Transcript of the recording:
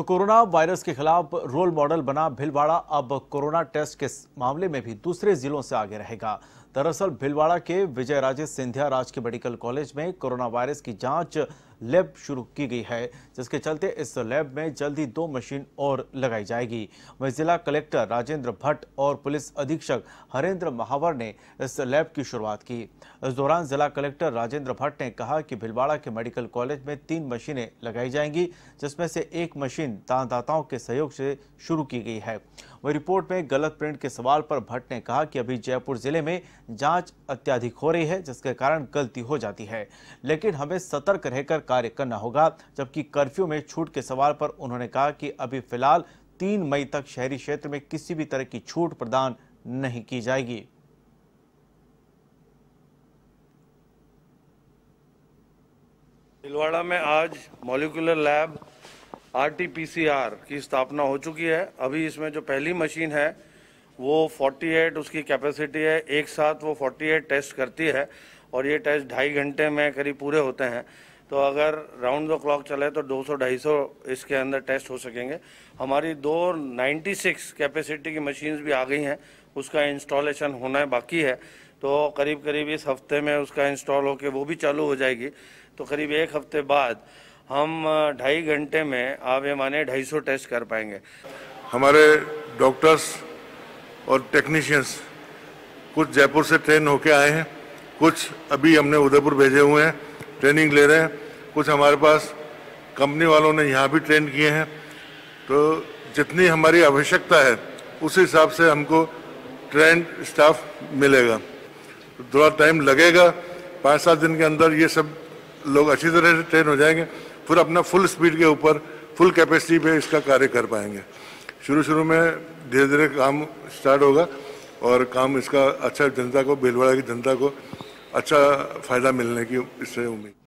तो corona virus के खिलाफ रोल मॉडल बना भिलवाड़ा अब कोरोना टेस्ट के मामले में भी दूसरे जिलों से आगे रहेगा दरअसल भिलवाड़ा के विजय राजे सिंधिया राजकीय मेडिकल कॉलेज में कोरोना वायरस की जांच लैब शुरू की गई है जिसके चलते इस लैब में जल्द ही दो मशीन और लगाई जाएगी वहीं जिला कलेक्टर राजेंद्र भट्ट और पुलिस अधीक्षक हरेंद्र महावर ने इस लैब की शुरुआत की इस दौरान जिला कलेक्टर राजेंद्र भट्ट ने कहा कि भिलवाड़ा के मेडिकल कॉलेज में तीन मशीनें लगाई जाएंगी जिसमें से एक मशीन दानदाताओं के सहयोग से शुरू की गई है वही रिपोर्ट में गलत प्रिंट के सवाल पर भट्ट ने कहा कि अभी जयपुर जिले में जांच अत्याधिक हो रही है जिसके कारण गलती हो जाती है लेकिन हमें सतर्क रहकर कार्य करना होगा जबकि कर्फ्यू में छूट के सवाल पर उन्होंने कहा कि अभी फिलहाल तीन मई तक शहरी क्षेत्र में किसी भी तरह की छूट प्रदान नहीं की जाएगी भिलवाड़ा में आज मॉलिकुलर लैब आरटीपीसीआर की स्थापना हो चुकी है अभी इसमें जो पहली मशीन है वो 48 उसकी कैपेसिटी है एक साथ वो 48 टेस्ट करती है और ये टेस्ट ढाई घंटे में करीब पूरे होते हैं तो अगर राउंड द क्लॉक चले तो 200-250 इसके अंदर टेस्ट हो सकेंगे हमारी दो 96 कैपेसिटी की मशीन्स भी आ गई हैं उसका इंस्टॉलेशन होना है बाकी है तो करीब करीब इस हफ्ते में उसका इंस्टॉल होकर वो भी चालू हो जाएगी तो करीब एक हफ्ते बाद हम ढाई घंटे में आप ये माने ढाई सौ टेस्ट कर पाएंगे हमारे डॉक्टर्स और टेक्नीशियंस कुछ जयपुर से ट्रेन होके आए हैं कुछ अभी हमने उदयपुर भेजे हुए हैं ट्रेनिंग ले रहे हैं कुछ हमारे पास कंपनी वालों ने यहाँ भी ट्रेन किए हैं तो जितनी हमारी आवश्यकता है उस हिसाब से हमको ट्रेन स्टाफ मिलेगा थोड़ा टाइम लगेगा पाँच सात दिन के अंदर ये सब लोग अच्छी तरह से ट्रेन हो जाएंगे फिर अपना फुल स्पीड के ऊपर फुल कैपेसिटी पे इसका कार्य कर पाएंगे शुरू शुरू में धीरे धीरे काम स्टार्ट होगा और काम इसका अच्छा जनता को भीलवाड़ा की जनता को अच्छा फ़ायदा मिलने की इससे उम्मीद